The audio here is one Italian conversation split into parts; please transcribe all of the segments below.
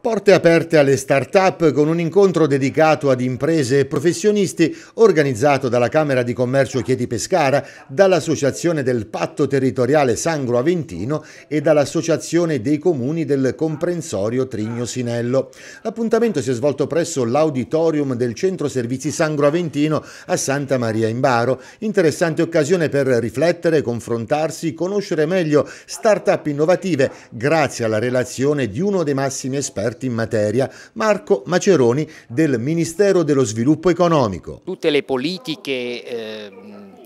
Porte aperte alle start-up con un incontro dedicato ad imprese e professionisti organizzato dalla Camera di Commercio Chieti Pescara, dall'Associazione del Patto Territoriale Sangro Aventino e dall'Associazione dei Comuni del Comprensorio Trigno Sinello. L'appuntamento si è svolto presso l'auditorium del Centro Servizi Sangro Aventino a Santa Maria in Baro. Interessante occasione per riflettere, confrontarsi, conoscere meglio start-up innovative grazie alla relazione di uno dei massimi esperti esperti in materia, Marco Maceroni del Ministero dello Sviluppo Economico. Tutte le politiche eh,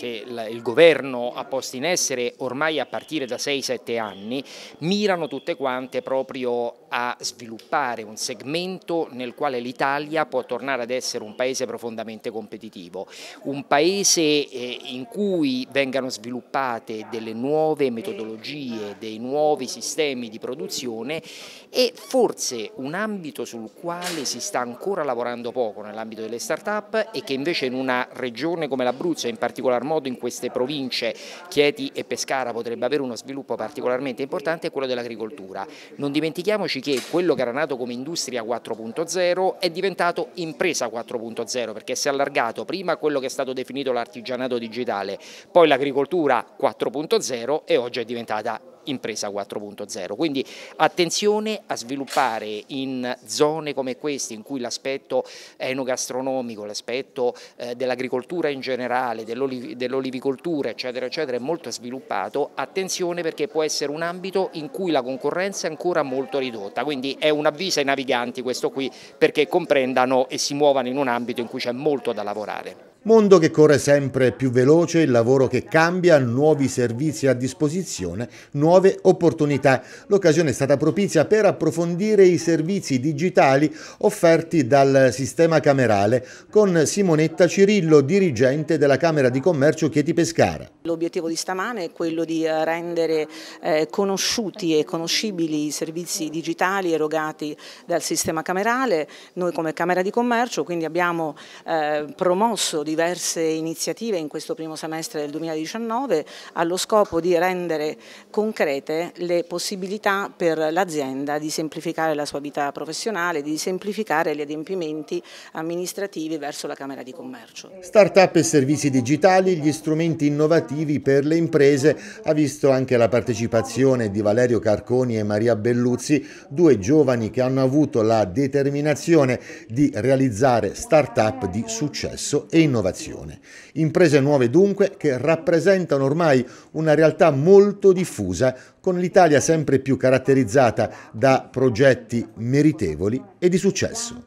che il governo ha posto in essere ormai a partire da 6-7 anni mirano tutte quante proprio a sviluppare un segmento nel quale l'Italia può tornare ad essere un paese profondamente competitivo, un paese eh, in cui vengano sviluppate delle nuove metodologie, dei nuovi sistemi di produzione e forse un ambito sul quale si sta ancora lavorando poco nell'ambito delle start-up e che invece in una regione come l'Abruzzo, in particolar modo modo in queste province, Chieti e Pescara, potrebbe avere uno sviluppo particolarmente importante è quello dell'agricoltura. Non dimentichiamoci che quello che era nato come industria 4.0 è diventato impresa 4.0 perché si è allargato prima quello che è stato definito l'artigianato digitale, poi l'agricoltura 4.0 e oggi è diventata impresa 4.0. Quindi attenzione a sviluppare in zone come queste in cui l'aspetto enogastronomico, l'aspetto eh, dell'agricoltura in generale, dell'olivicoltura eccetera eccetera è molto sviluppato, attenzione perché può essere un ambito in cui la concorrenza è ancora molto ridotta, quindi è un avviso ai naviganti questo qui perché comprendano e si muovano in un ambito in cui c'è molto da lavorare. Mondo che corre sempre più veloce, il lavoro che cambia, nuovi servizi a disposizione, nuove opportunità. L'occasione è stata propizia per approfondire i servizi digitali offerti dal sistema camerale con Simonetta Cirillo, dirigente della Camera di Commercio Chieti Pescara. L'obiettivo di stamane è quello di eh, rendere eh, conosciuti e conoscibili i servizi digitali erogati dal sistema camerale. Noi come Camera di Commercio quindi abbiamo eh, promosso di diverse iniziative in questo primo semestre del 2019 allo scopo di rendere concrete le possibilità per l'azienda di semplificare la sua vita professionale, di semplificare gli adempimenti amministrativi verso la Camera di Commercio. Startup e servizi digitali, gli strumenti innovativi per le imprese, ha visto anche la partecipazione di Valerio Carconi e Maria Belluzzi, due giovani che hanno avuto la determinazione di realizzare startup di successo e innovazione innovazione. Imprese nuove dunque che rappresentano ormai una realtà molto diffusa, con l'Italia sempre più caratterizzata da progetti meritevoli e di successo.